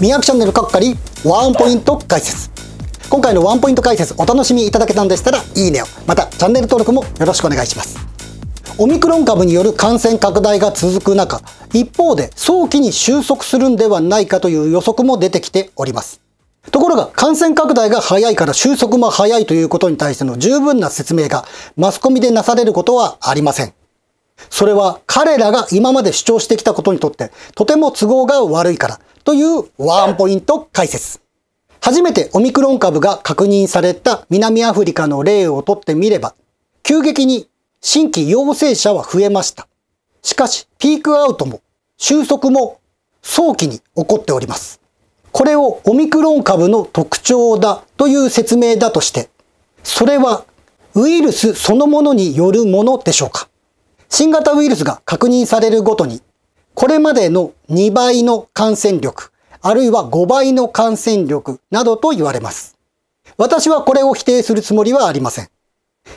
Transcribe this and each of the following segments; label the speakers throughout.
Speaker 1: ミヤクチャンネルかっかりワンポイント解説今回のワンポイント解説お楽しみいただけたんでしたらいいねをまたチャンネル登録もよろしくお願いしますオミクロン株による感染拡大が続く中一方で早期に収束するんではないかという予測も出てきておりますところが感染拡大が早いから収束も早いということに対しての十分な説明がマスコミでなされることはありませんそれは彼らが今まで主張してきたことにとってとても都合が悪いからというワンポイント解説。初めてオミクロン株が確認された南アフリカの例をとってみれば、急激に新規陽性者は増えました。しかし、ピークアウトも収束も早期に起こっております。これをオミクロン株の特徴だという説明だとして、それはウイルスそのものによるものでしょうか新型ウイルスが確認されるごとにこれまでの2倍の感染力、あるいは5倍の感染力などと言われます。私はこれを否定するつもりはありません。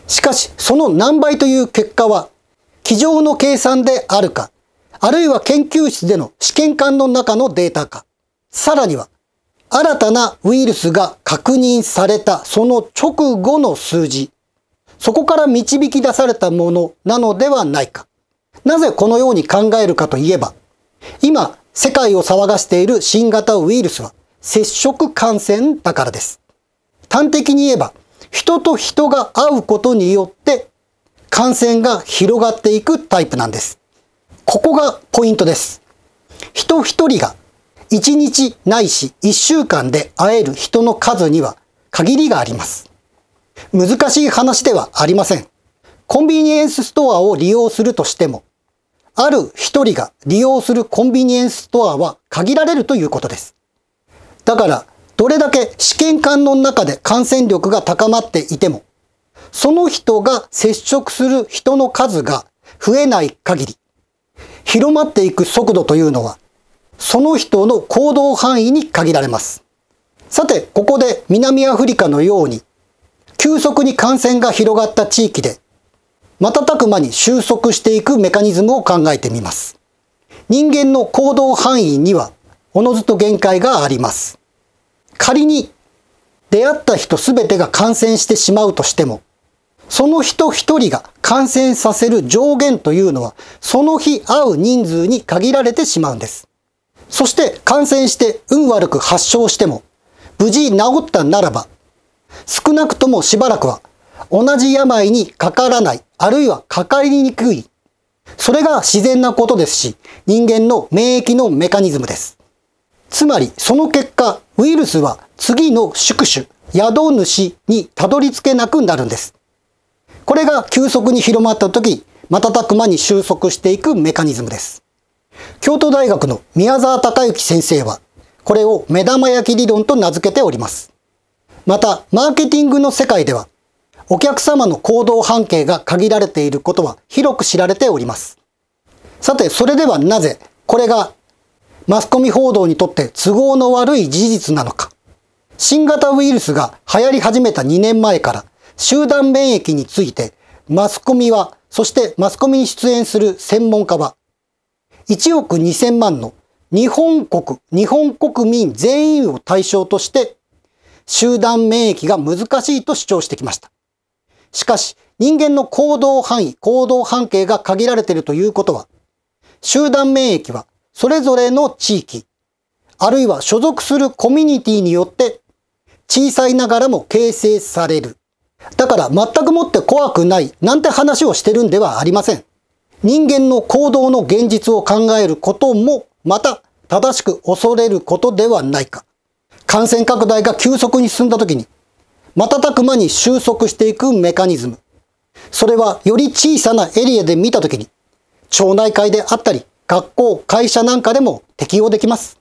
Speaker 1: しかし、その何倍という結果は、机上の計算であるか、あるいは研究室での試験管の中のデータか、さらには、新たなウイルスが確認されたその直後の数字、そこから導き出されたものなのではないか。なぜこのように考えるかといえば、今、世界を騒がしている新型ウイルスは接触感染だからです。端的に言えば、人と人が会うことによって感染が広がっていくタイプなんです。ここがポイントです。人一人が1日ないし1週間で会える人の数には限りがあります。難しい話ではありません。コンビニエンスストアを利用するとしても、ある一人が利用するコンビニエンスストアは限られるということです。だから、どれだけ試験管の中で感染力が高まっていても、その人が接触する人の数が増えない限り、広まっていく速度というのは、その人の行動範囲に限られます。さて、ここで南アフリカのように、急速に感染が広がった地域で瞬く間に収束していくメカニズムを考えてみます。人間の行動範囲には、おのずと限界があります。仮に出会った人すべてが感染してしまうとしても、その人一人が感染させる上限というのは、その日会う人数に限られてしまうんです。そして感染して運悪く発症しても、無事治ったならば、少なくともしばらくは同じ病にかからない、あるいはかかりにくい。それが自然なことですし、人間の免疫のメカニズムです。つまり、その結果、ウイルスは次の宿主、宿主にたどり着けなくなるんです。これが急速に広まった時、瞬く間に収束していくメカニズムです。京都大学の宮沢隆之先生は、これを目玉焼き理論と名付けております。また、マーケティングの世界では、お客様の行動半径が限られていることは広く知られております。さて、それではなぜ、これがマスコミ報道にとって都合の悪い事実なのか。新型ウイルスが流行り始めた2年前から集団免疫についてマスコミは、そしてマスコミに出演する専門家は、1億2000万の日本国、日本国民全員を対象として集団免疫が難しいと主張してきました。しかし、人間の行動範囲、行動半径が限られているということは、集団免疫はそれぞれの地域、あるいは所属するコミュニティによって小さいながらも形成される。だから全くもって怖くないなんて話をしてるんではありません。人間の行動の現実を考えることもまた正しく恐れることではないか。感染拡大が急速に進んだ時に瞬く間に収束していくメカニズム。それはより小さなエリアで見たときに、町内会であったり、学校、会社なんかでも適用できます。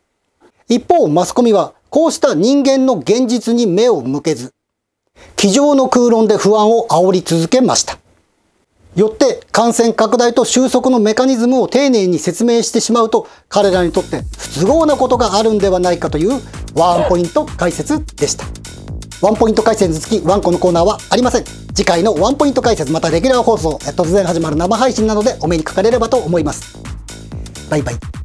Speaker 1: 一方、マスコミはこうした人間の現実に目を向けず、机上の空論で不安を煽り続けました。よって感染拡大と収束のメカニズムを丁寧に説明してしまうと彼らにとって不都合なことがあるんではないかというワンポイント解説でした。ワンポイント解説付きワンコのコーナーはありません。次回のワンポイント解説、またレギュラー放送、突然始まる生配信などでお目にかかれればと思います。バイバイ。